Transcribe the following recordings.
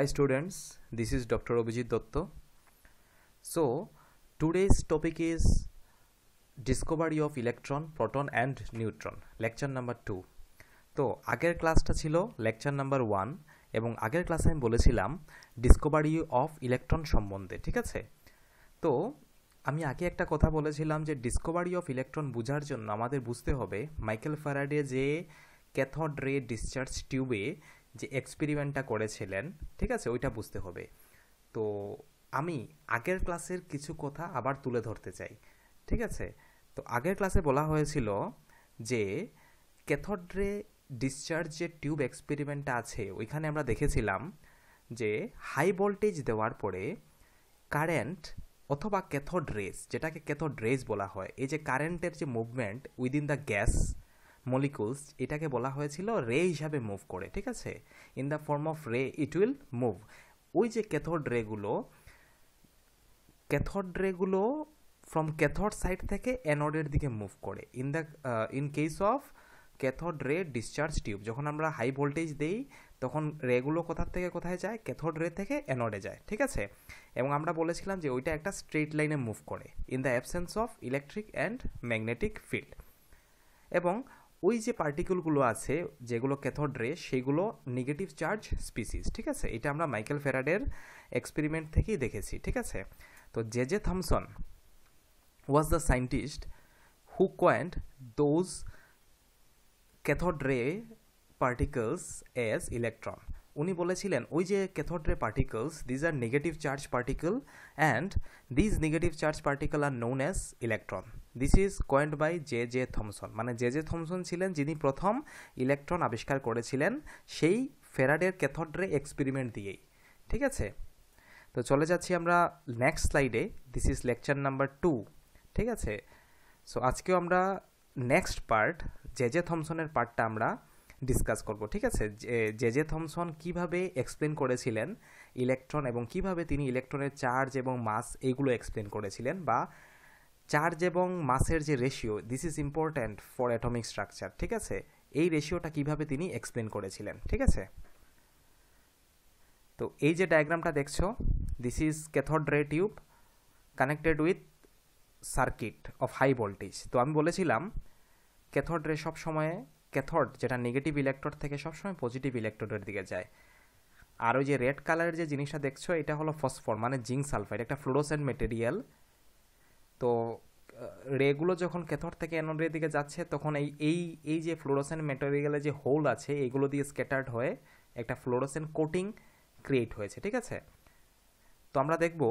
Hi students, this is Dr. Abhijit Dotto. So, today's topic is discovery of electron, proton and neutron, lecture number 2. তো আগের ক্লাসটা ছিল lecture number one এবং আগের ক্লাসে আমি বলেছিলাম ডিসকভারি অফ ইলেকট্রন সম্বন্ধে ঠিক আছে তো আমি আগে একটা কথা বলেছিলাম যে ডিসকভারি অফ ইলেকট্রন বোঝার জন্য আমাদের বুঝতে হবে মাইকেল ফ্যারাডে যে ক্যাথড রে ডিসচার্জ টিউবে যে এক্সপেরিমেন্টটা করেছিলেন ঠিক আছে ওইটা বুঝতে হবে তো আমি আগের ক্লাসের কিছু কথা আবার তুলে ধরতে চাই ঠিক আছে তো আগের ক্লাসে বলা হয়েছিল যে ক্যাথড্রে ডিসচার্জ যে টিউব এক্সপেরিমেন্টটা আছে ওইখানে আমরা দেখেছিলাম যে হাই ভোল্টেজ দেওয়ার পরে কারেন্ট অথবা ক্যাথড রেস যেটাকে ক্যাথড রেস বলা হয় এই যে কারেন্টের যে movement within the gas molecules এটাকে বলা হয়েছিল রে হিসাবে মুভ করে ঠিক আছে ইন দ্য ফর্ম অফ রে ইট উইল মুভ ওই যে ক্যাথোড রেগুলো ক্যাথোড রেগুলো ফ্রম ক্যাথোড সাইড থেকে অ্যানোডের দিকে মুভ করে in the in case of cathode ray discharge tube যখন আমরা হাই ভোল্টেজ দেই তখন রেগুলো কোথা থেকে কোথায় যায় ক্যাথোড রে থেকে অ্যানোডে যায় ঠিক আছে এবং আমরা বলেছিলাম যে ওইটা একটা স্ট্রেট লাইনে মুভ করে in the absence of electric and magnetic field এবং ওই যে পার্টিকেলগুলো আছে যেগুলো ক্যাথোড রে সেগুলো নেগেটিভ চার্জ স্পিসিস ঠিক আছে এটা আমরা মাইকেল ফেরাডের এক্সপেরিমেন্ট থেকেই দেখেছি ঠিক আছে তো J J Thomson was the scientist who coined those cathode ray particles as electron উনি বলেছিলেন ওই যে cathode ray particles these are negative charge particle and these negative charge particle are known as electron this is coined by J J Thomson মানে J J Thomson ছিলেন যিনি প্রথম electron আবিষ্কার করেছিলেন সেই ফেরাডের ক্যাথোড্রে এক্সপেরিমেন্ট দিয়েই ঠিক আছে তো চলে যাচ্ছি আমরা নেক্সট স্লাইডে this is lecture number two ঠিক আছে সো আজকেও আমরা নেক্সট পার্ট জে জে থমসনের পার্টটা আমরা ডিসকাস করব ঠিক আছে যে জে থমসন কিভাবে এক্সপ্লেন করেছিলেন ইলেকট্রন এবং কিভাবে তিনি ইলেকট্রনের চার্জ এবং মাস এইগুলো এক্সপ্লেন করেছিলেন বা চার্জ এবং মাসের যে ratio this is important for atomic structure ঠিক আছে এই রেশিওটা কিভাবে তিনি এক্সপ্লেন করেছিলেন ঠিক আছে তো এই যে ডায়াগ্রামটা দেখছো this is cathode ray tube connected with circuit of high voltage তো আমি বলেছিলাম ক্যাথড রে সব ক্যাথড যেটা নেগেটিভ ইলেকট্রোড থেকে সবসময় পজিটিভ ইলেকট্রোডের দিকে যায় আর ওই যে রেড কালারের যে জিনিসটা দেখছো এটা হলো ফসফর মানে জিঙ্ক সালফাইড একটা ফ্লোরোসেন্ট মেটেরিয়াল তো রেগুলো যখন ক্যাথড থেকে অ্যানোডের দিকে যাচ্ছে তখন এই এই এই যে ফ্লোরোসেন্ট মেটেরিয়ালে যে হোল আছে এগুলো দিয়ে স্ক্যাটার্ড হয়ে একটা ফ্লোরোসেন্ট কোটিং ক্রিয়েট হয়েছে ঠিক আছে তো আমরা দেখব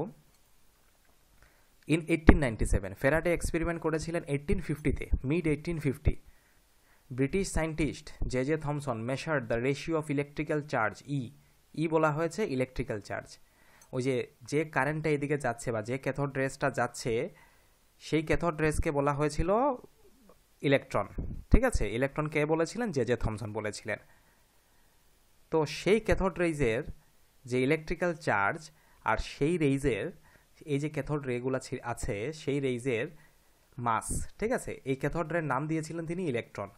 in eighteen ninety seven Faraday experiment করেছিলেন এইটিন ফিফটিতে mid eighteen fifty British scientist J J Thomson measure the ratio of electrical charge e e বলা হয়েছে ইলেকট্রিক্যাল চার্জ ওই যে যে কারেন্টটা এদিকে যাচ্ছে বা যে ক্যাথড রেসটা যাচ্ছে সেই ক্যাথড রেসকে বলা হয়েছিল ইলেকট্রন ঠিক আছে ইলেকট্রন কে বলেছিলেন জে জে থমসন বলেছিলেন তো সেই ক্যাথড রেজের যে ইলেকট্রিক্যাল চার্জ আর সেই রেইজের এই যে ক্যাথড রেগুলো আছে সেই রেইজের মাস ঠিক আছে এই ক্যাথড রের নাম দিয়েছিলেন তিনি ইলেকট্রন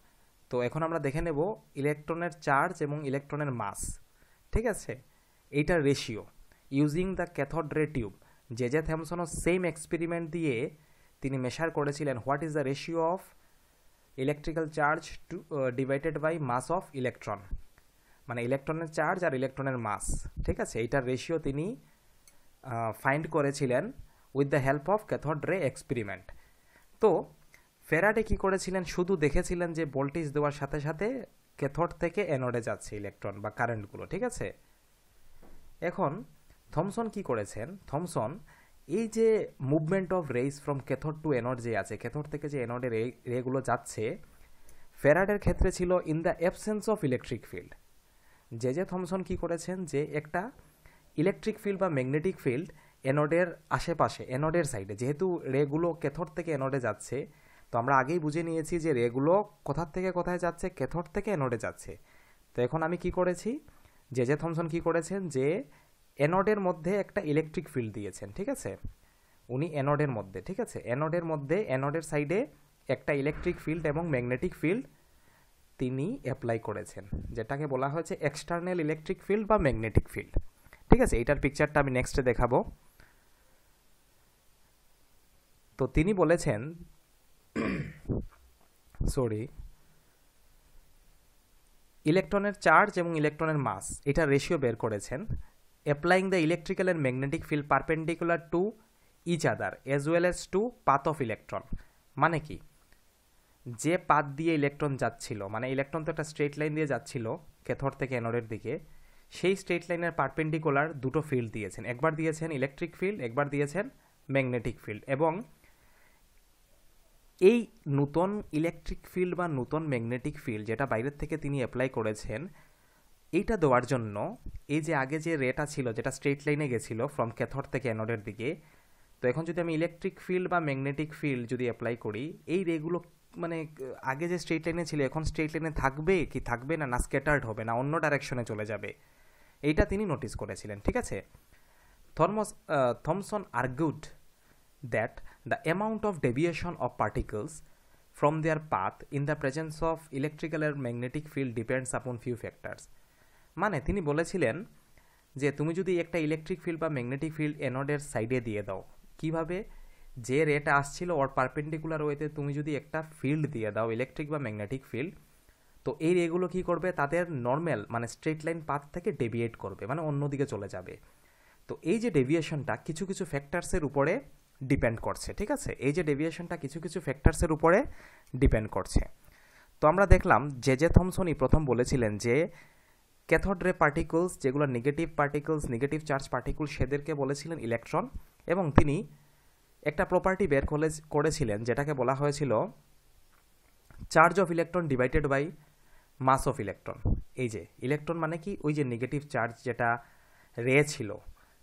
তো এখন আমরা দেখে নেব ইলেকট্রনের চার্জ এবং ইলেকট্রনের মাস ঠিক আছে এইটার ratio using the cathode ray tube J J থ্যামসনও সেম এক্সপেরিমেন্ট দিয়ে তিনি মেশার করেছিলেন what is the ratio of electrical charge to divided by mass of electron মানে ইলেকট্রনের চার্জ আর ইলেকট্রনের মাস ঠিক আছে এইটার রেশিও তিনি ফাইন্ড uh, করেছিলেন with the help of cathode ray experiment তো ফেরাডে কি করেছিলেন শুধু দেখেছিলেন যে ভোল্টেজ দেওয়ার সাথে সাথে ক্যাথড থেকে অ্যানোডে যাচ্ছে ইলেকট্রন বা কারেন্টগুলো ঠিক আছে এখন থমসন কি করেছেন থমসন এই যে movement of rays from cathode to anode যে আছে ক্যাথড থেকে যে অ্যানোডে রে রেগুলো যাচ্ছে ফেরাডের ক্ষেত্রে ছিল in the absence of electric field যে যে থমসন কি করেছেন যে একটা ইলেকট্রিক ফিল্ড বা ম্যাগনেটিক ফিল্ড অ্যানোডের আশেপাশে অ্যানোডের সাইডে যেহেতু রেগুলো ক্যাথড থেকে অ্যানোডে যাচ্ছে তো আমরা আগেই বুঝে নিয়েছি যে রেগুলো কোথার থেকে কোথায় যাচ্ছে ক্যাথড থেকে এনোডে যাচ্ছে তো এখন আমি কি করেছি যে যে থমসন কি করেছেন যে এনোডের মধ্যে একটা ইলেকট্রিক ফিল্ড দিয়েছেন ঠিক আছে উনি এনোডের মধ্যে ঠিক আছে এনোডের মধ্যে এনোডের সাইডে একটা ইলেকট্রিক ফিল্ড এবং ম্যাগনেটিক ফিল্ড তিনি অ্যাপ্লাই করেছেন যেটাকে বলা হয়েছে এক্সটার্নাল ইলেকট্রিক ফিল্ড বা ম্যাগনেটিক ফিল্ড ঠিক আছে এইটার পিকচারটা আমি নেক্সটে দেখাবো তো তিনি বলেছেন সরি ইলেকট্রনের চার্জ এবং ইলেকট্রনের মাস এটা রেশিও বের করেছেন applying the electrical and magnetic field perpendicular to each other as well as to path of electron মানে কি যে পাত দিয়ে ইলেকট্রন যাচ্ছিল মানে ইলেকট্রন তো একটা স্ট্রেট লাইন দিয়ে যাচ্ছিল ক্যাথর থেকে এনোরের দিকে সেই স্ট্রেট লাইনের পারপেন্ডিকুলার দুটো ফিল্ড দিয়েছেন একবার দিয়েছেন ইলেকট্রিক ফিল্ড একবার দিয়েছেন ম্যাগনেটিক ফিল্ড এবং এই নূতন ইলেকট্রিক ফিল্ড বা নূতন ম্যাগনেটিক ফিল্ড যেটা বাইরের থেকে তিনি অ্যাপ্লাই করেছেন এইটা দেওয়ার জন্য এই যে আগে যে রেটা ছিল যেটা স্ট্রেট লাইনে গেছিলো ফ্রম ক্যাথর থেকে অ্যানোডের দিকে তো এখন যদি আমি ইলেকট্রিক ফিল্ড বা ম্যাগনেটিক ফিল্ড যদি অ্যাপ্লাই করি এই রেগুলো মানে আগে যে স্ট্রেট লাইনে ছিল এখন স্ট্রেট লাইনে থাকবে কি থাকবে না না স্ক্যাটার্ড হবে না অন্য ডাইরেকশনে চলে যাবে এইটা তিনি নোটিস করেছিলেন ঠিক আছে থর্মস Thomson argued that the amount of deviation of particles from their path in the presence of electrical and magnetic field depends upon few factors মানে তিনি বলেছিলেন যে তুমি যদি একটা ইলেকট্রিক ফিল্ড বা ম্যাগনেটিক ফিল্ড এনোডের সাইডে দিয়ে দাও কিভাবে যে রেটা আসছিল ওর পারপেন্ডিকুলার ওয়েতে তুমি যদি একটা ফিল্ড দিয়ে দাও ইলেকট্রিক বা ম্যাগনেটিক ফিল্ড তো এই রেগুলো কি করবে তাদের নর্মাল মানে স্ট্রেট লাইন পাথ থেকে ডেভিয়েট করবে মানে অন্যদিকে চলে যাবে তো এই যে ডেভিয়েশনটা কিছু কিছু ফ্যাক্টার্সের উপরে ডিপেন্ড করছে ঠিক আছে এই যে ডেভিয়েশনটা কিছু কিছু ফ্যাক্টরসের উপরে ডিপেন্ড করছে তো আমরা দেখলাম জে জে থমসনই প্রথম বলেছিলেন যে ক্যাথড রে পার্টিকলস যেগুলো negative particles negative charge particle সেদেরকে বলেছিলেন ইলেকট্রন এবং তিনি একটা প্রপার্টি বের করেছিলেন যেটাকে বলা হয়েছিল charge of electron divided by mass of electron এই যে ইলেকট্রন মানে কি ওই যে নেগেটিভ চার্জ যেটা রে ছিল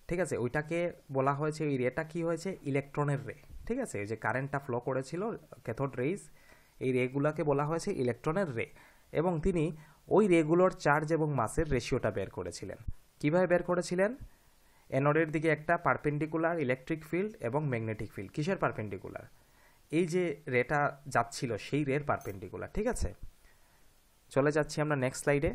ঠিক আছে ওইটাকে বলা হয়েছে ওই রেটা কি হয়েছে ইলেকট্রনের রে ঠিক আছে যে কারেন্টটা ফ্লো করেছিল ক্যাথোড রেইস এই রেগুলাকে বলা হয়েছে ইলেকট্রনের রে এবং তিনি ওই রেগুলোর চার্জ এবং মাসের রেশিওটা বের করেছিলেন কিভাবে বের করেছিলেন অ্যানোডের দিকে একটা পারপেন্ডিকুলার ইলেকট্রিক ফিল্ড এবং ম্যাগনেটিক ফিল্ড কিসের পারপেন্ডিকুলার এই যে রেটা যাচ্ছিল সেই রের পারপেন্ডিকুলার ঠিক আছে চলে যাচ্ছি আমরা নেক্সট স্লাইডে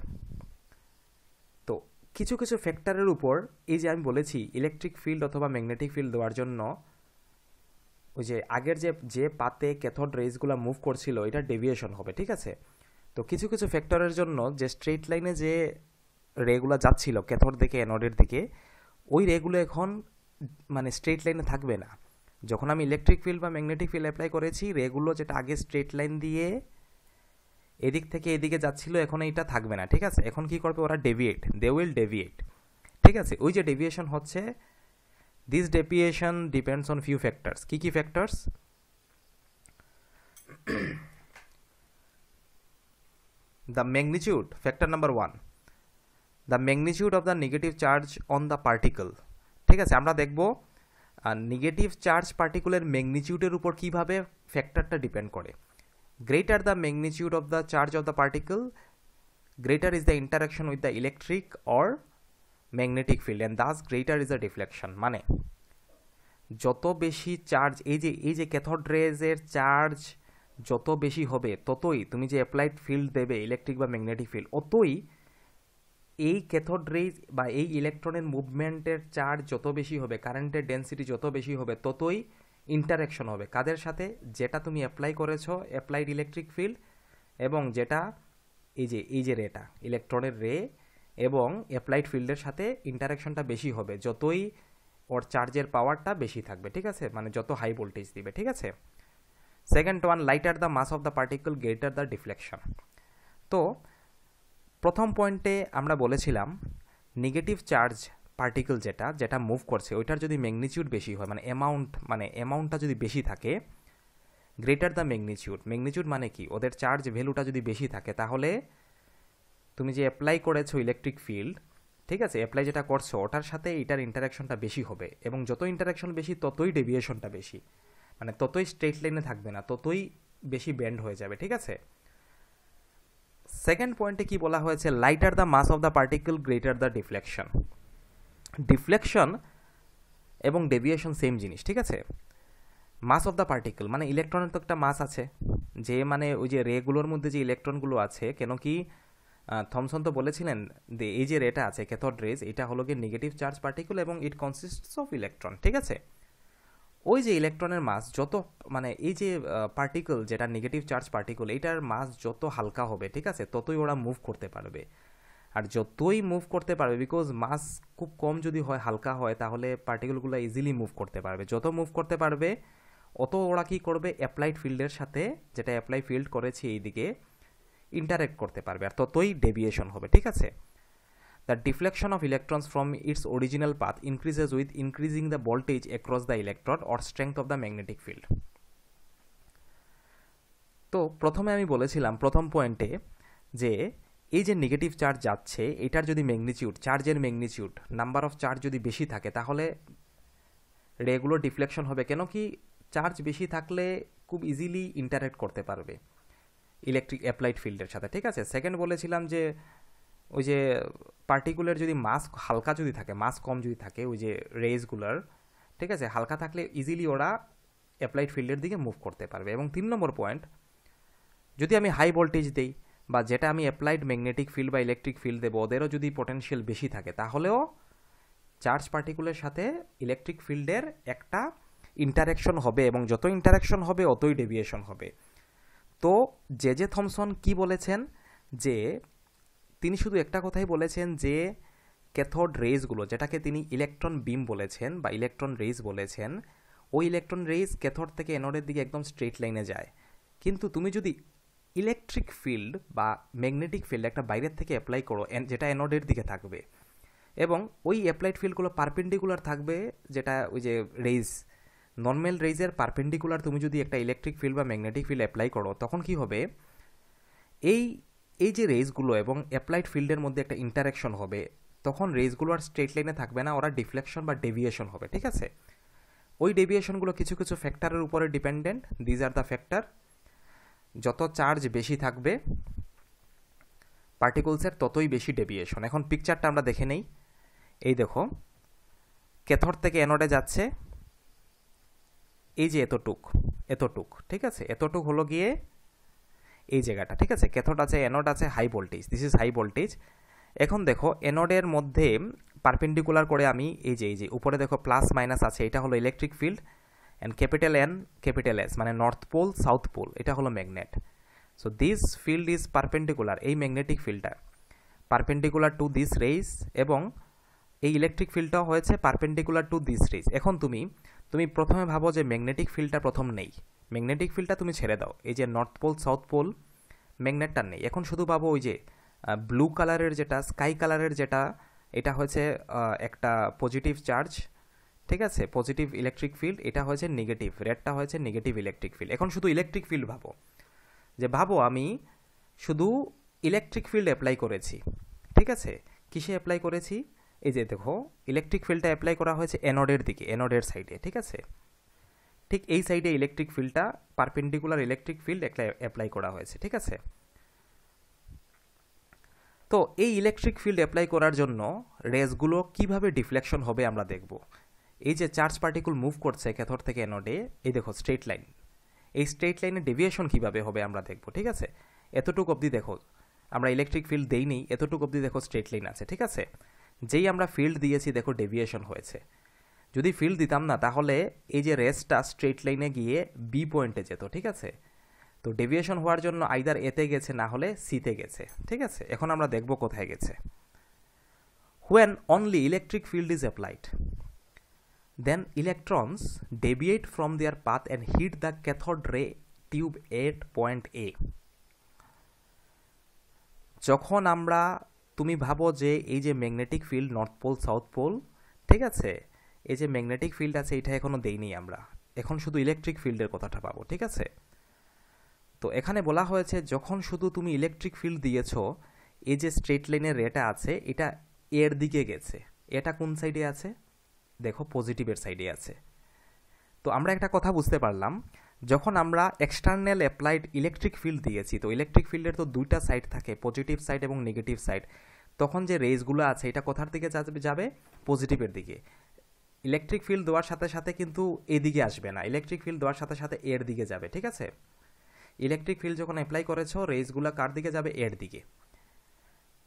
কিছু কিছু ফ্যাক্টরের উপর এই যে আমি বলেছি ইলেকট্রিক ফিল্ড অথবা ম্যাগনেটিক ফিল্ড দেওয়ার জন্য ওই যে আগের যে যে পাতে ক্যাথড রেসগুলো মুভ করছিল এটা ডেভিয়েশন হবে ঠিক আছে তো কিছু কিছু ফ্যাক্টরের জন্য যে স্ট্রেট লাইনে যে রেগুলো যাচ্ছিল ক্যাথড দিকে অ্যানোডের দিকে ওই রেগুলো এখন মানে স্ট্রেট লাইনে থাকবে না যখন আমি ইলেকট্রিক ফিল্ড বা ম্যাগনেটিক ফিল্ড অ্যাপ্লাই করেছি রেগুলো যেটা আগে স্ট্রেট লাইন দিয়ে এদিক থেকে এদিকে যাচ্ছিল এখন এইটা থাকবে না ঠিক আছে এখন কি করবে ওরা ডেভিয়েট দে উইল ডেভিয়েট ঠিক আছে ওই যে ডেভিয়েশন হচ্ছে this deviation depends on few factors কী কী factors the magnitude factor number one the magnitude of the negative charge on the particle ঠিক আছে আমরা দেখব নেগেটিভ চার্জ পার্টিকুলার ম্যাগনিচিউডের উপর কীভাবে ফ্যাক্টরটা ডিপেন্ড করে Greater the magnitude of the charge of the particle, greater is the interaction with the electric or magnetic field and thus greater is a deflection মানে যত বেশি চার্জ এই যে এই যে ক্যাথড রেজের চার্জ যত বেশি হবে ততই তুমি যে অ্যাপ্লাইড ফিল্ড দেবে ইলেকট্রিক বা ম্যাগনেটিক ফিল্ড অতই এই ক্যাথড রেজ বা এই ইলেকট্রনের মুভমেন্টের চার্জ যত বেশি হবে কারেন্টের ডেন্সিটি যত বেশি হবে ততই ইন্টারাকশন হবে কাদের সাথে যেটা তুমি অ্যাপ্লাই করেছ অ্যাপ্লাইড ইলেকট্রিক ফিল্ড এবং যেটা এই যে এই যে রেটা ইলেকট্রনের রে এবং অ্যাপ্লাইড ফিল্ডের সাথে ইন্টারাকশনটা বেশি হবে যতই ওর চার্জের পাওয়ারটা বেশি থাকবে ঠিক আছে মানে যত হাই ভোল্টেজ দিবে ঠিক আছে second one lighter the mass of the particle greater the deflection তো প্রথম পয়েন্টে আমরা বলেছিলাম নেগেটিভ চার্জ পার্টিকেল যেটা যেটা মুভ করছে ওইটার যদি ম্যাগনিচিউড বেশি হয় মানে অ্যামাউন্ট মানে অ্যামাউন্টটা যদি বেশি থাকে গ্রেটার দ্য ম্যাগনিচিউড ম্যাগনিচিউড মানে কি ওদের চার্জ ভ্যালুটা যদি বেশি থাকে তাহলে তুমি যে অ্যাপ্লাই করেছো ইলেকট্রিক ফিল্ড ঠিক আছে অ্যাপ্লাই যেটা করছো ওটার সাথে এটার ইন্টারাকশনটা বেশি হবে এবং যত ইন্টারাকশন বেশি ততই ডেভিয়েশনটা বেশি মানে ততই স্ট্রেট লাইনে থাকবে না ততই বেশি ব্যান্ড হয়ে যাবে ঠিক আছে সেকেন্ড পয়েন্টে কি বলা হয়েছে lighter the mass of the particle greater the deflection deflection এবং ডেভিয়েশন সেম জিনিস ঠিক আছে মাস অফ দ্য পার্টিকেল মানে ইলেকট্রনের তো একটা মাস আছে যে মানে ওই যে রেগুলোর মধ্যে যে ইলেকট্রনগুলো আছে কেন কি থমসন তো বলেছিলেন যে এই যে রেটা আছে ক্যাথড রেজ এটা হলো গিয়ে নেগেটিভ চার্জ পার্টিকেল এবং ইট কনসিস্টস অফ ইলেকট্রন ঠিক আছে ওই যে ইলেকট্রনের মাস যত মানে এই যে পার্টিকেল যেটা নেগেটিভ চার্জ পার্টিকেল এটার মাস যত হালকা হবে ঠিক আছে ততই ওরা মুভ করতে পারবে আর যতই মুভ করতে পারবে বিকজ মাস খুব কম যদি হয় হালকা হয় তাহলে পার্টিকেলগুলো ইজিলি মুভ করতে পারবে যত মুভ করতে পারবে অত ওরা কী করবে অ্যাপ্লাইড ফিল্ডের সাথে যেটা অ্যাপ্লাই ফিল্ড করেছি এইদিকে ইন্টারেক্ট করতে পারবে আর ততই ডেভিয়েশন হবে ঠিক আছে the deflection of electrons from its original path increases with increasing the voltage across the electron or strength of the magnetic field তো প্রথমে আমি বলেছিলাম প্রথম পয়েন্টে যে এই যে নেগেটিভ চার্জ যাচ্ছে এটার যদি ম্যাগনিচিউড চার্জের ম্যাগনিচিউড নাম্বার অফ চার্জ যদি বেশি থাকে তাহলে রেগুলার ডিফ্লেকশন হবে কেন কি চার্জ বেশি থাকলে খুব ইজিলি ইন্টারেক্ট করতে পারবে ইলেকট্রিক অ্যাপ্লাইড ফিল্ডের সাথে ঠিক আছে সেকেন্ড বলেছিলাম যে ওই যে পার্টিকুলার যদি মাস হালকা যদি থাকে মাস কম যদি থাকে ওই যে রেজগুলার ঠিক আছে হালকা থাকলে ইজিলি ওরা অ্যাপ্লাইড ফিল্ডের দিকে মুভ করতে পারবে এবং তিন নম্বর পয়েন্ট যদি আমি হাই ভোল্টেজ দিই বা যেটা আমি অ্যাপ্লাইড ম্যাগনেটিক ফিল্ড বা ইলেকট্রিক ফিল্ড দেবো ওদেরও যদি পটেনশিয়াল বেশি থাকে তাহলেও চার্জ পার্টিকুলের সাথে ইলেকট্রিক ফিল্ডের একটা ইন্টারাকশন হবে এবং যত ইন্টারাকশন হবে অতই ডেভিয়েশন হবে তো জে জে থমসন কি বলেছেন যে তিনি শুধু একটা কথাই বলেছেন যে ক্যাথোড রেজগুলো যেটাকে তিনি ইলেকট্রন বিম বলেছেন বা ইলেকট্রন রেজ বলেছেন ওই ইলেকট্রন রেজ ক্যাথোড থেকে এনোডের দিকে একদম স্ট্রেট লাইনে যায় কিন্তু তুমি যদি ইলেকট্রিক ফিল্ড বা ম্যাগনেটিক ফিল্ড একটা বাইরের থেকে অ্যাপ্লাই করো যেটা অ্যানোডের দিকে থাকবে এবং ওই অ্যাপ্লাইড ফিল্ডগুলো পারপেন্ডিকুলার থাকবে যেটা ওই যে রেইজ নর্মাল রেইজের পারপেন্ডিকুলার তুমি যদি একটা ইলেকট্রিক ফিল্ড বা ম্যাগনেটিক ফিল্ড অ্যাপ্লাই করো তখন কি হবে এই এই যে রেজগুলো এবং অ্যাপ্লাইড ফিল্ডের মধ্যে একটা ইন্টারাকশন হবে তখন রেজগুলো আর স্ট্রেট লাইনে থাকবে না ওরা ডিফ্লেকশন বা ডেভিয়েশন হবে ঠিক আছে ওই ডেভিয়েশনগুলো কিছু কিছু ফ্যাক্টরের উপরে dependent these are the factor যত চার্জ বেশি থাকবে পার্টিকলসের ততই বেশি ডেভিয়েশন এখন পিকচারটা আমরা দেখে নেই এই দেখো ক্যাথর থেকে অ্যানোডে যাচ্ছে এই যে এতটুক এতটুক ঠিক আছে এতটুক হলো গিয়ে এই জায়গাটা ঠিক আছে ক্যাথোড আছে অ্যানোড আছে high voltage this is high voltage এখন দেখো অ্যানোডের মধ্যে পারপেন্ডিকুলার করে আমি এই যে এই যে উপরে দেখো প্লাস মাইনাস আছে এটা হলো electric field and capital N capital S মানে নর্থ পোল সাউথ পোল এটা হলো magnet so this field is perpendicular এই ম্যাগনেটিক ফিল্ডটা পারপেন্ডিকুলার টু দিস রেস এবং এই ইলেকট্রিক ফিল্ডটা হয়েছে পারপেন্ডিকুলার টু দিস রেস এখন তুমি তুমি প্রথমে ভাবো যে ম্যাগনেটিক ফিল্ডটা প্রথম নেই ম্যাগনেটিক ফিল্ডটা তুমি ছেড়ে দাও এই যে নর্থ পোল সাউথ পোল ম্যাগনেটটা নেই এখন শুধু পাবো ওই যে ব্লু কালারের যেটা স্কাই কালারের যেটা এটা হয়েছে একটা পজিটিভ চার্জ ঠিক আছে পজিটিভ ইলেকট্রিক ফিল্ড এটা হয়েছে নেগেটিভ রেডটা হয়েছে নেগেটিভ ইলেকট্রিক ফিল্ড এখন শুধু ইলেকট্রিক ফিল্ড ভাবো যে ভাবো আমি শুধু ইলেকট্রিক ফিল্ড অ্যাপ্লাই করেছি ঠিক আছে কিসে অ্যাপ্লাই করেছি এই যে দেখো ইলেকট্রিক ফিল্ডটা অ্যাপ্লাই করা হয়েছে এনোডের দিকে এনোডের সাইডে ঠিক আছে ঠিক এই সাইডে ইলেকট্রিক ফিল্ডটা পারপেন্ডিকুলার ইলেকট্রিক ফিল্ড অ্যাপ্লাই করা হয়েছে ঠিক আছে তো এই ইলেকট্রিক ফিল্ড অ্যাপ্লাই করার জন্য রেসগুলো কিভাবে ডিফ্লেকশন হবে আমরা দেখব এই যে চার্জ পার্টিকুল মুভ করছে ক্যাথর থেকে অ্যানোডে এই দেখো স্ট্রেট লাইন এই স্ট্রেট লাইনের ডেভিয়েশন কিভাবে হবে আমরা দেখব ঠিক আছে এতটুকু অবধি দেখো আমরা ইলেকট্রিক ফিল্ড দেইনি এতটুকু অবধি দেখো স্ট্রেট লাইন আছে ঠিক আছে যেই আমরা ফিল্ড দিয়েছি দেখো ডেভিয়েশন হয়েছে যদি ফিল্ড দিতাম না তাহলে এই যে রেসটা স্ট্রেট লাইনে গিয়ে বি পয়েন্টে যেত ঠিক আছে তো ডেভিয়েশন হওয়ার জন্য আইদার এতে গেছে না হলে সিতে গেছে ঠিক আছে এখন আমরা দেখব কোথায় গেছে when only electric field is applied then electrons deviate from their path and hit the cathode ray tube at point A যখন আমরা তুমি ভাবো যে এই যে magnetic field north pole south pole ঠিক আছে এই যে ম্যাগনেটিক ফিল্ড আছে এটা এখনও দেইনি আমরা এখন শুধু ইলেকট্রিক ফিল্ডের কথাটা পাবো ঠিক আছে তো এখানে বলা হয়েছে যখন শুধু তুমি ইলেকট্রিক ফিল্ড দিয়েছ এই যে স্ট্রেট লাইনের রেটা আছে এটা এর দিকে গেছে এটা কোন সাইডে আছে দেখো পজিটিভের সাইডে আছে তো আমরা একটা কথা বুঝতে পারলাম যখন আমরা এক্সটার্নাল অ্যাপ্লাইড ইলেকট্রিক ফিল্ড দিয়েছি তো ইলেকট্রিক ফিল্ডের তো দুইটা সাইড থাকে পজিটিভ সাইড এবং নেগেটিভ সাইড তখন যে রেজগুলো আছে এটা কোথার দিকে যাবে পজিটিভের দিকে ইলেকট্রিক ফিল্ড দেওয়ার সাথে সাথে কিন্তু এদিকে আসবে না ইলেকট্রিক ফিল্ড দেওয়ার সাথে সাথে এর দিকে যাবে ঠিক আছে ইলেকট্রিক ফিল্ড যখন অ্যাপ্লাই করেছো রেজগুলো কার দিকে যাবে এর দিকে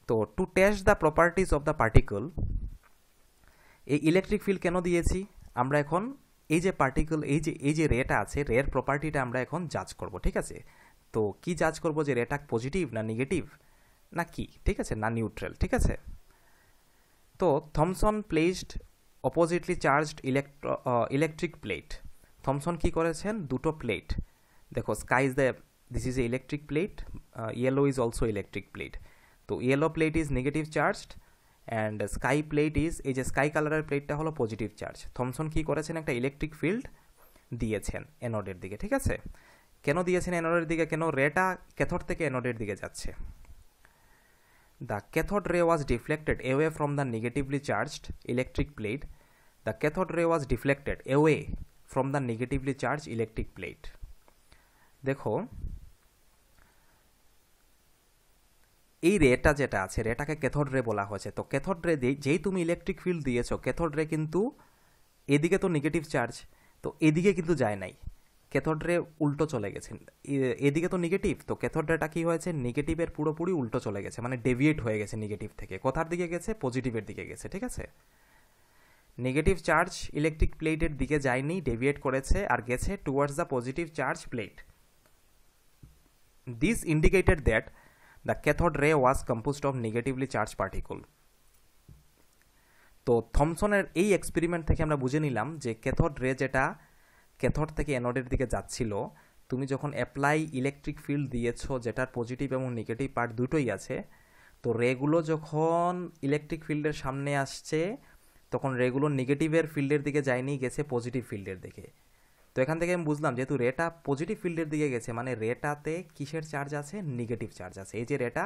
তো to test the properties of the particle এই ইলেকট্রিক ফিল্ড কেন দিয়েছি আমরা এখন এই যে পার্টিকুল এই যে এই যে রেটা আছে রের প্রপার্টিটা আমরা এখন জাজ করব ঠিক আছে তো কি জাজ করব যে রেটা পজিটিভ না নেগেটিভ না কি ঠিক আছে না নিউট্রাল ঠিক আছে তো Thomson placed oppositely charged electro electric plate Thomson কি করেছেন দুটো প্লেট দেখো sky is the this is a electric plate yellow is also electric plate তো yellow plate is negative charged and sky plate is এই যে sky কালারের প্লেটটা হলো পজিটিভ চার্জ থমসন কি করেছেন একটা ইলেকট্রিক ফিল্ড দিয়েছেন এনোডের দিকে ঠিক আছে কেন দিয়েছেন এনোডের দিকে কেন রেটা ক্যাথড থেকে এনোডের দিকে যাচ্ছে the cathode ray was deflected away from the negatively charged electric plate the cathode ray was deflected away from the negatively charge electric plate দেখো এই রেটা যেটা আছে রেটাকে ক্যাথড রে বলা হয়েছে তো ক্যাথড রে যেই তুমি ইলেকট্রিক ফিল্ড দিয়েছ ক্যাথড রে কিন্তু এদিকে তো নেগেটিভ চার্জ তো এদিকে কিন্তু যায় নাই ক্যাথড রে উল্টো চলে গেছে এদিকে তো নেগেটিভ তো ক্যাথড রেটা কী হয়েছে নেগেটিভের পুরোপুরি উল্টো চলে গেছে মানে ডেভিয়েট হয়ে গেছে নেগেটিভ থেকে কোথার দিকে গেছে পজিটিভের দিকে গেছে ঠিক আছে নেগেটিভ চার্জ ইলেকট্রিক প্লেটের দিকে যায়নি ডেভিয়েট করেছে আর গেছে towards the positive charge plate this indicated that the cathode ray was composed of negatively charge particle. তো থমসনের এই এক্সপেরিমেন্ট থেকে আমরা বুঝে নিলাম যে ক্যাথড রে যেটা ক্যাথড থেকে অ্যানোডের দিকে যাচ্ছিল তুমি যখন অ্যাপ্লাই ইলেকট্রিক ফিল্ড দিয়েছো যেটার পজিটিভ এবং নেগেটিভ পার্ট দুটোই আছে তো রেগুলো যখন ইলেকট্রিক ফিল্ডের সামনে আসছে তখন রেগুলো নেগেটিভের ফিল্ডের দিকে যায়নি গেছে পজিটিভ ফিল্ডের দিকে তো এখান থেকে আমি বুঝলাম যেহেতু রেটা পজিটিভ ফিল্ডের দিকে গেছে মানে রেটাতে কিসের চার্জ আছে নেগেটিভ চার্জ আছে এই যে রেটা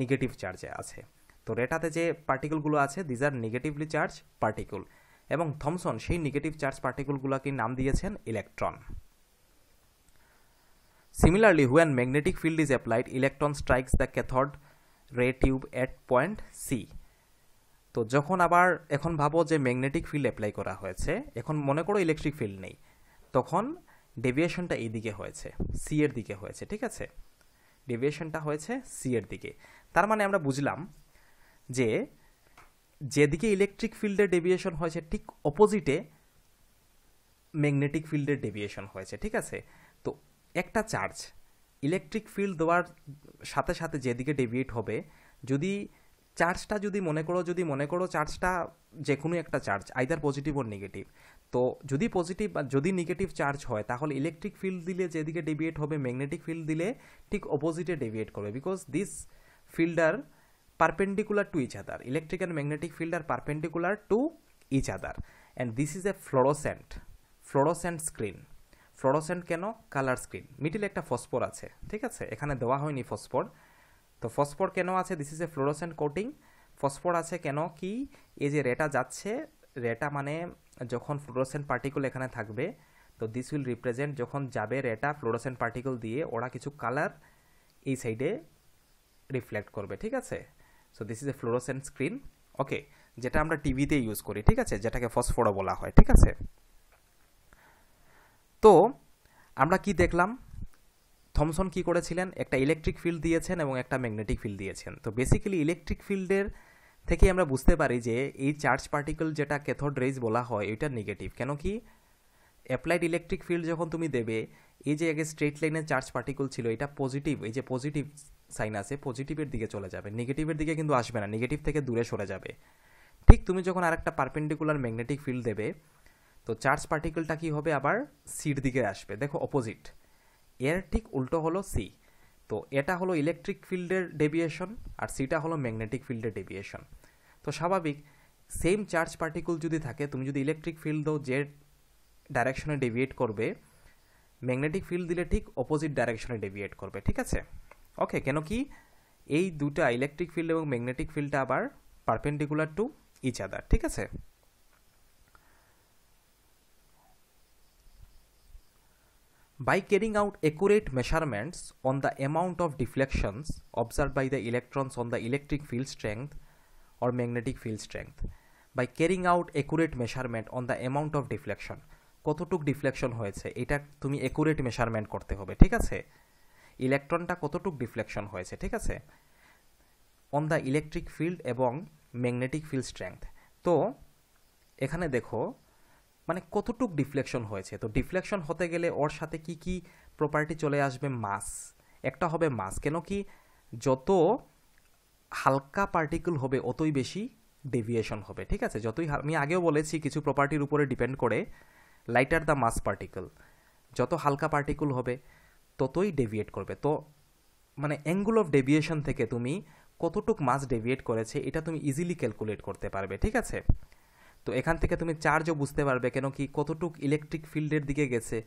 নেগেটিভ চার্জে আছে তো রেটাতে যে পার্টিকুলগুলো আছে these are negatively charge particle এবং থমসন সেই নেগেটিভ চার্জ পার্টিকুলগুলোকে নাম দিয়েছেন electron similarly when magnetic field is applied electron strikes the cathode ray tube at point C তো যখন আবার এখন ভাবো যে ম্যাগনেটিক ফিল্ড অ্যাপ্লাই করা হয়েছে এখন মনে করো ইলেকট্রিক ফিল্ড নেই তখন ডেভিয়েশনটা এইদিকে হয়েছে সি এর দিকে হয়েছে ঠিক আছে ডেভিয়েশনটা হয়েছে সি এর দিকে তার মানে আমরা বুঝলাম যে যেদিকে ইলেকট্রিক ফিল্ডের ডেভিয়েশন হয়েছে ঠিক অপোজিটে ম্যাগনেটিক ফিল্ডের ডেভিয়েশন হয়েছে ঠিক আছে তো একটা চার্জ ইলেকট্রিক ফিল্ড দেওয়ার সাথে সাথে যেদিকে ডেভিয়েট হবে যদি চার্জটা যদি মনে করো যদি মনে করো চার্জটা যে কোনো একটা charge either positive or negative তো যদি পজিটিভ আর যদি নেগেটিভ চার্জ হয় তাহলে ইলেকট্রিক ফিল্ড দিলে যেদিকে ডেভিয়েট হবে ম্যাগনেটিক ফিল্ড দিলে ঠিক অপোজিটে ডেভিয়েট করবে because this field are perpendicular to each other electric and magnetic field are perpendicular to each other and this is a fluorescent fluorescent screen fluorescent কেন colour screen মিডিলে একটা phosphor আছে ঠিক আছে এখানে দেওয়া হয়নি ফসফর তো ফসফর কেন আছে this is a fluorescent coating phosphor আছে কেন কি এই যে রেটা যাচ্ছে রেটা মানে যখন ফ্লোরোসেন্ট পার্টিকল এখানে থাকবে তো দিস উইল রিপ্রেজেন্ট যখন যাবে রেটা ফ্লোরোসেন্ট পার্টিকল দিয়ে ওরা কিছু কালার এই সাইডে রিফ্লেক্ট করবে ঠিক আছে so this is a fluorescent screen okay যেটা আমরা টিভিতে ইউজ করি ঠিক আছে যেটাকে ফসফোরো বলা হয় ঠিক আছে তো আমরা কি দেখলাম থমসন কি করেছিলেন একটা ইলেকট্রিক ফিল্ড দিয়েছেন এবং একটা ম্যাগনেটিক ফিল্ড দিয়েছেন তো বেসিক্যালি ইলেকট্রিক ফিল্ডের থেকে আমরা বুঝতে পারি যে এই চার্জ পার্টিকেল যেটা ক্যাথোড রেজ বলা হয় এটা নেগেটিভ কেন কি অ্যাপ্লাইড ইলেকট্রিক ফিল্ড যখন তুমি দেবে এই যে আগে স্ট্রেট লাইনের চার্জ পার্টিকেল ছিল এটা পজিটিভ এই যে পজিটিভ সাইন আছে পজিটিভের দিকে চলে যাবে নেগেটিভের দিকে কিন্তু আসবে না নেগেটিভ থেকে দূরে সরে যাবে ঠিক তুমি যখন আরেকটা পারপেন্ডিকুলার ম্যাগনেটিক ফিল্ড দেবে তো চার্জ পার্টিকেলটা কী হবে আবার সির দিকে আসবে দেখো অপোজিট এর ঠিক উল্টো হলো সি তো এটা হলো ইলেকট্রিক ফিল্ডের ডেভিয়েশন আর সিটা হলো ম্যাগনেটিক ফিল্ডের ডেভিয়েশন তো স্বাভাবিক সেম চার্জ পার্টিকুল যদি থাকে তুমি যদি ইলেকট্রিক ফিল্ড দাও যে ডাইরেকশনে ডেভিয়েট করবে ম্যাগনেটিক ফিল্ড দিলে ঠিক অপোজিট ডাইরেকশনে ডেভিয়েট করবে ঠিক আছে ওকে কেন কি এই দুটা ইলেকট্রিক ফিল্ড এবং ম্যাগনেটিক ফিল্ডটা আবার পারপেন্ডিকুলার টু ইচ আদার ঠিক আছে by carrying out accurate measurements on the amount of deflections observe by the electrons on the electric field strength or magnetic field strength by carrying out accurate measurement on the amount of deflection কতটুক deflection হয়েছে এটা তুমি accurate মেশারমেন্ট করতে হবে ঠিক আছে ইলেকট্রনটা কতটুক deflection হয়েছে ঠিক আছে অন দ্য ইলেকট্রিক ফিল্ড এবং ম্যাগনেটিক ফিল্ড স্ট্রেংথ তো এখানে দেখো মানে কতটুক ডিফ্লেকশন হয়েছে তো ডিফ্লেকশন হতে গেলে ওর সাথে কি কি প্রপার্টি চলে আসবে মাস একটা হবে মাস কেন কি যত হালকা পার্টিকুল হবে অতই বেশি ডেভিয়েশন হবে ঠিক আছে যতই আমি আগেও বলেছি কিছু প্রপার্টির উপরে ডিপেন্ড করে লাইটার দ্য মাস পার্টিকেল যত হালকা পার্টিকুল হবে ততই ডেভিয়েট করবে তো মানে অ্যাঙ্গুল অফ ডেভিয়েশন থেকে তুমি কতটুক মাস ডেভিয়েট করেছে এটা তুমি ইজিলি ক্যালকুলেট করতে পারবে ঠিক আছে তো এখান থেকে তুমি চার্জও বুঝতে পারবে কেন কি কতটুক ইলেকট্রিক ফিল্ডের দিকে গেছে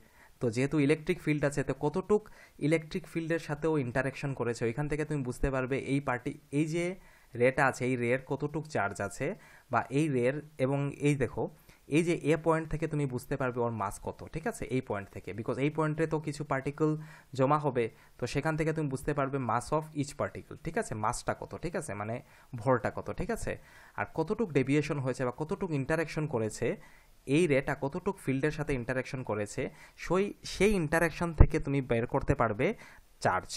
তো যেহেতু ইলেকট্রিক ফিল্ড আছে তো কতটুক ইলেকট্রিক ফিল্ডের সাথেও ইন্টারাকশন করেছে ওইখান থেকে তুমি বুঝতে পারবে এই পার্টি এই যে রেটা আছে এই রেয়ের কতটুক চার্জ আছে বা এই রেয়ের এবং এই দেখো এই যে এ পয়েন্ট থেকে তুমি বুঝতে পারবে ওর মাস কত ঠিক আছে এই পয়েন্ট থেকে বিকজ এই পয়েন্টে তো কিছু পার্টিকেল জমা হবে তো সেখান থেকে তুমি বুঝতে পারবে মাস অফ ইচ পার্টিকেল ঠিক আছে মাসটা কত ঠিক আছে মানে ভরটা কত ঠিক আছে আর কতটুক ডেভিয়েশন হয়েছে বা কতটুক ইন্টারাকশন করেছে এই রেটা কতটুক ফিল্ডের সাথে ইন্টারাকশন করেছে সই সেই ইন্টারাকশন থেকে তুমি বের করতে পারবে চার্জ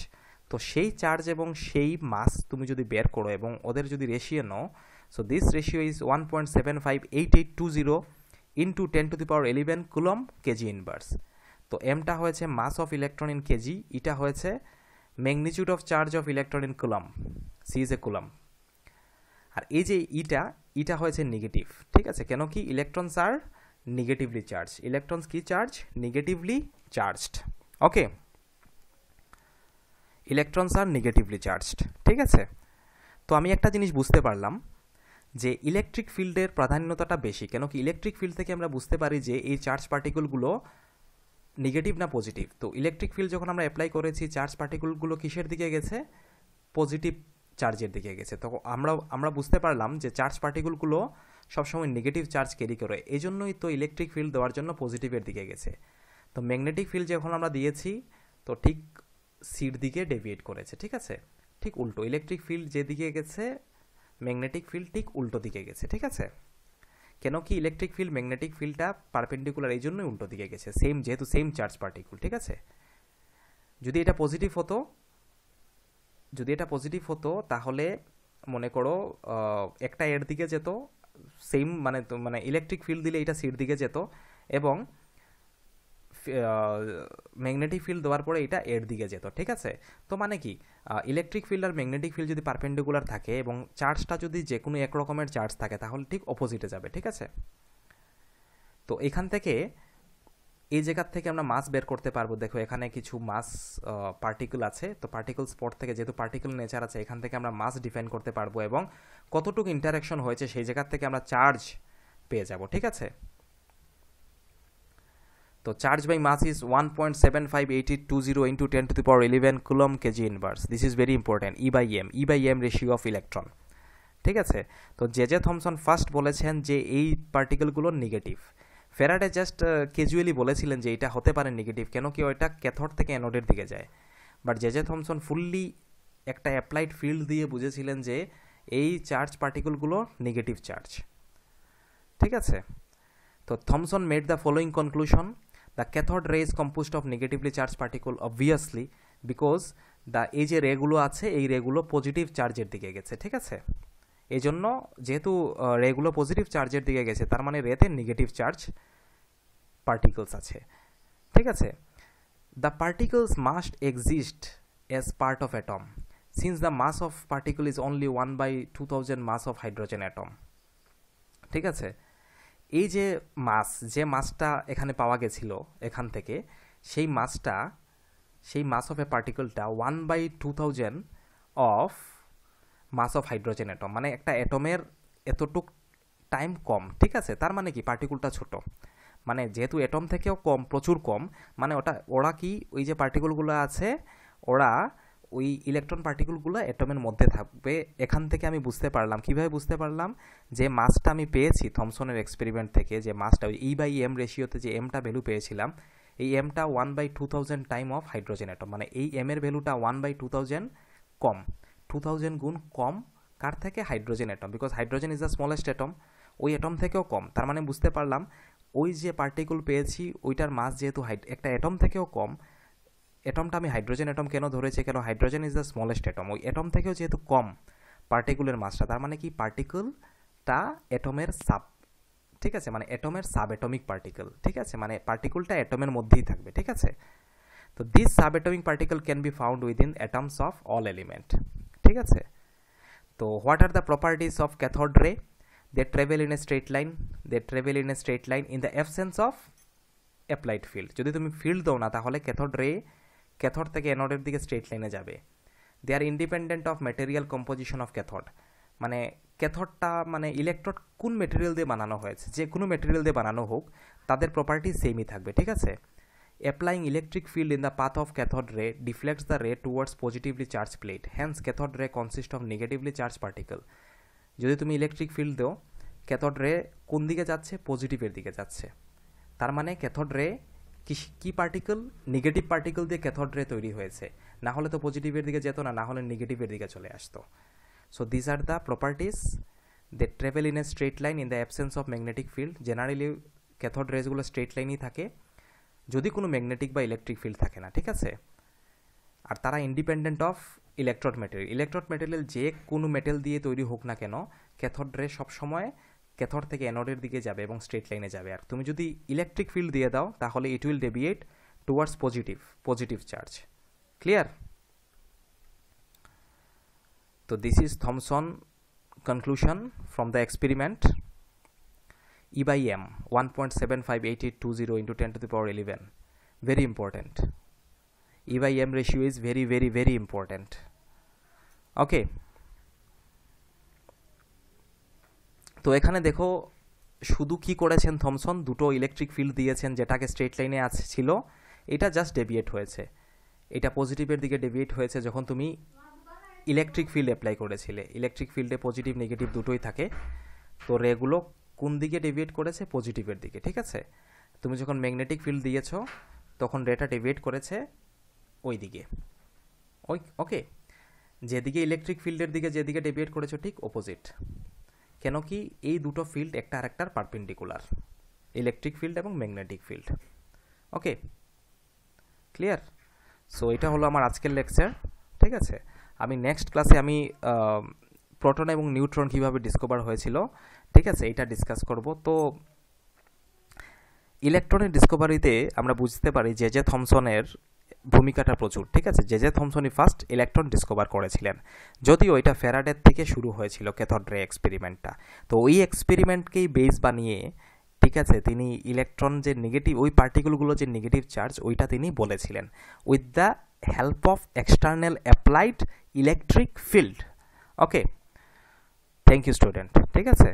তো সেই চার্জ এবং সেই মাস তুমি যদি বের করো এবং ওদের যদি রেশিও নাও so this ratio is one point seven five eight eight two zero into ten to the power eleven coulomb KG inverse তো এমটা হয়েছে mass of electron in KG এটা হয়েছে magnitude of charge of electron in coulomb C is a coulomb আর এই যে ইটা ইটা হয়েছে negative ঠিক আছে কেন কি electrons are negatively charge electrons কি charge negatively charged okay electrons are negatively charged ঠিক আছে তো আমি একটা জিনিস বুঝতে পারলাম যে ইলেকট্রিক ফিল্ডের প্রাধান্যতাটা বেশি কেন কি ইলেকট্রিক ফিল্ড থেকে আমরা বুঝতে পারি যে এই চার্জ পার্টিকুলগুলো নেগেটিভ না পজিটিভ তো ইলেকট্রিক ফিল্ড যখন আমরা অ্যাপ্লাই করেছি চার্জ পার্টিকুলগুলো কিসের দিকে গেছে পজিটিভ চার্জের দিকে গেছে তখন আমরা আমরা বুঝতে পারলাম যে চার্জ পার্টিকুলগুলো সবসময় নেগেটিভ চার্জ ক্যারি করে এই জন্যই তো ইলেকট্রিক ফিল্ড দেওয়ার জন্য পজিটিভের দিকে গেছে তো ম্যাগনেটিক ফিল্ড যখন আমরা দিয়েছি তো ঠিক সির দিকে ডেভিয়েট করেছে ঠিক আছে ঠিক উল্টো ইলেকট্রিক ফিল্ড যেদিকে গেছে ম্যাগনেটিক ফিল্ড ঠিক উল্টো দিকে গেছে ঠিক আছে কেন কি ইলেকট্রিক ফিল্ড ম্যাগনেটিক ফিল্ডটা পারপেন্ডিকুলার এই জন্যই উল্টো দিকে গেছে সেম যেহেতু সেম চার্জ পার্টিকুল ঠিক আছে যদি এটা পজিটিভ হতো যদি এটা পজিটিভ হতো তাহলে মনে করো একটা এর দিকে যেত সেম মানে মানে ইলেকট্রিক ফিল্ড দিলে এটা সির দিকে যেত এবং ম্যাগনেটিক ফিল্ড দেওয়ার পরে এটা এর দিকে যেত ঠিক আছে তো মানে কি ইলেকট্রিক ফিল্ড আর ম্যাগনেটিক ফিল্ড যদি পারপেন্ডিকুলার থাকে এবং চার্জটা যদি যে কোনো এক রকমের চার্জ থাকে তাহলে ঠিক অপোজিটে যাবে ঠিক আছে তো এখান থেকে এই জায়গার থেকে আমরা মাছ বের করতে পারবো দেখো এখানে কিছু মাস পার্টিকল আছে তো পার্টিকল স্পট থেকে যেহেতু পার্টিকল নেচার আছে এখান থেকে আমরা মাস ডিফাইন করতে পারবো এবং কতটুকু ইন্টারাকশন হয়েছে সেই জায়গার থেকে আমরা চার্জ পেয়ে যাব ঠিক আছে তো charge by mass is one point seven five eighty two zero into ten to the power eleven coulomb KG inverse this is very important E by M E by M ratio of electron ঠিক আছে তো J J Thomson first বলেছেন যে এই পার্টিকেলগুলো negative Faraday just casually বলেছিলেন যে এটা হতে পারে নেগেটিভ কেন কি ওইটা ক্যাথড থেকে অ্যানোডের দিকে যায় but J J Thomson fully একটা অ্যাপ্লাইড ফিল্ড দিয়ে বুঝেছিলেন যে এই চার্জ পার্টিকুলগুলো নেগেটিভ চার্জ ঠিক আছে তো Thomson made the following conclusion the cathode rays composed of negatively charge particle obviously because the এই যে রেগুলো আছে এই রেগুলো পজিটিভ চার্জের দিকে গেছে ঠিক আছে এজন্য যেহেতু রেগুলো পজিটিভ চার্জের দিকে গেছে তার মানে রেতে নেগেটিভ চার্জ পার্টিকলস আছে ঠিক আছে the particles must exist as part of atom since the mass of particle is only one by two thousand mass of hydrogen atom ঠিক আছে এই যে মাস যে মাসটা এখানে পাওয়া গেছিল এখান থেকে সেই মাসটা সেই মাস অফ এ পার্টিকলটা one by two thousand of mass of hydrogen atom মানে একটা অ্যাটমের এতটুক টাইম কম ঠিক আছে তার মানে কি পার্টিকুলটা ছোট মানে যেহেতু অ্যাটম থেকেও কম প্রচুর কম মানে ওটা ওরা কি ওই যে পার্টিকুলগুলো আছে ওরা ওই ইলেকট্রন পার্টিকুলগুলো অ্যাটমের মধ্যে থাকবে এখান থেকে আমি বুঝতে পারলাম কিভাবে বুঝতে পারলাম যে মাসটা আমি পেয়েছি থমসনের এক্সপেরিমেন্ট থেকে যে মাসটা ওই ই বাই এম রেশিওতে যে এমটা ভ্যালু পেয়েছিলাম এই এমটা one by two thousand time of hydrogen atom মানে এই এমের ভ্যালুটা ওয়ান বাই টু থাউজেন্ড কম টু থাউজেন্ড গুণ কম কার থেকে hydrogen atom because hydrogen is the smallest atom ওই অ্যাটম থেকেও কম তার মানে বুঝতে পারলাম ওই যে পার্টিকুল পেয়েছি ওইটার মাস যেহেতু একটা অ্যাটম থেকেও কম অ্যাটমটা আমি হাইড্রোজেন অ্যাটম কেন ধরেছি কেন hydrogen is the smallest atom ওই অ্যাটম থেকেও যেহেতু কম পার্টিকুলের মাসটা তার মানে কি পার্টিকুলটা অ্যাটমের সাব ঠিক আছে মানে অ্যাটমের সাব অ্যাটমিক পার্টিকেল ঠিক আছে মানে পার্টিকুলটা অ্যাটমের মধ্যেই থাকবে ঠিক আছে তো this sub atomic particle can be found within atoms of all element ঠিক আছে তো what are the properties of cathode ray they travel in a straight line they travel in a straight line in the absence of applied field যদি তুমি field দাও না তাহলে cathode ray cathode থেকে অ্যানোডের দিকে স্ট্রেট লাইনে যাবে they are independent of material composition of cathode মানে ক্যাথডটা মানে ইলেকট্রড কোন মেটেরিয়াল দিয়ে বানানো হয়েছে যে কোনো মেটেরিয়াল দিয়ে বানানো হোক তাদের প্রপার্টি সেমই থাকবে ঠিক আছে applying electric field in the path of cathode ray deflects the ray towards positively charge plate Hence cathode ray consist of negatively charge particle. যদি তুমি ইলেকট্রিক ফিল্ড দাও ক্যাথড রে কোন দিকে যাচ্ছে পজিটিভের দিকে যাচ্ছে তার মানে ক্যাথড রে কি কি পার্টিকেল নেগেটিভ পার্টিকেল দিয়ে ক্যাথড রে তৈরি হয়েছে না হলে তো পজিটিভের দিকে যেত না না হলে নেগেটিভের দিকে চলে আসতো so this are the properties they travel in a straight line in the absence of magnetic field generally cathode রেজগুলো স্ট্রেট লাইনই থাকে যদি কোনো ম্যাগনেটিক বা ইলেকট্রিক ফিল্ড থাকে না ঠিক আছে আর তারা independent of electrode material electrode material যে কোনো মেটেল দিয়ে তৈরি হোক না কেন ক্যাথড রে সবসময় ক্যাথড থেকে অ্যানোডের দিকে যাবে এবং স্ট্রেট লাইনে যাবে আর তুমি যদি ইলেকট্রিক ফিল্ড দিয়ে দাও তাহলে it will deviate towards positive positive charge clear তো this is Thomson conclusion from the experiment one E by M 1.75882 into 10 to the power 11 very important E by M ratio is very very very important okay তো এখানে দেখো শুধু কি করেছেন Thomson দুটো electric field দিয়েছেন যেটাকে স্ট্রেট লাইনে ছিল এটা জাস্ট ডেভিয়েট হয়েছে এটা পজিটিভের দিকে ডেভিয়েট হয়েছে যখন তুমি ইলেকট্রিক ফিল্ড অ্যাপ্লাই করেছিলে ইলেকট্রিক ফিল্ডে পজিটিভ নেগেটিভ দুটোই থাকে তো রেগুলো কোন দিকে ডেভিয়েট করেছে পজিটিভের দিকে ঠিক আছে তুমি যখন ম্যাগনেটিক ফিল্ড দিয়েছ তখন রেটা ডেভিয়েট করেছে ওই দিকে ওই ওকে যেদিকে ইলেকট্রিক ফিল্ডের দিকে যেদিকে ডেভিয়েট করেছো ঠিক অপোজিট কেন কি এই দুটো ফিল্ড একটা আরেকটার পারপেন্ডিকুলার ইলেকট্রিক ফিল্ড এবং magnetic field okay clear so এটা হলো আমার আজকের লেকচার ঠিক আছে আমি নেক্সট ক্লাসে আমি প্রোটন এবং নিউট্রন কীভাবে ডিসকভার হয়েছিল ঠিক আছে এটা ডিসকাস করব তো ইলেকট্রনিক ডিসকভারিতে আমরা বুঝতে পারি যে যে থমসনের ভূমিকাটা প্রচুর ঠিক আছে যে যে থমসনই ফার্স্ট ইলেকট্রন ডিসকভার করেছিলেন যদিও এটা ফেরাডের থেকে শুরু হয়েছিল ক্যাথড রে এক্সপেরিমেন্টটা তো ওই এক্সপেরিমেন্টকেই বেস বানিয়ে ঠিক আছে তিনি ইলেকট্রন যে নেগেটিভ ওই পার্টিকুলগুলো যে নেগেটিভ চার্জ ওইটা তিনি বলেছিলেন with the help of external applied electric field okay thank you student ঠিক আছে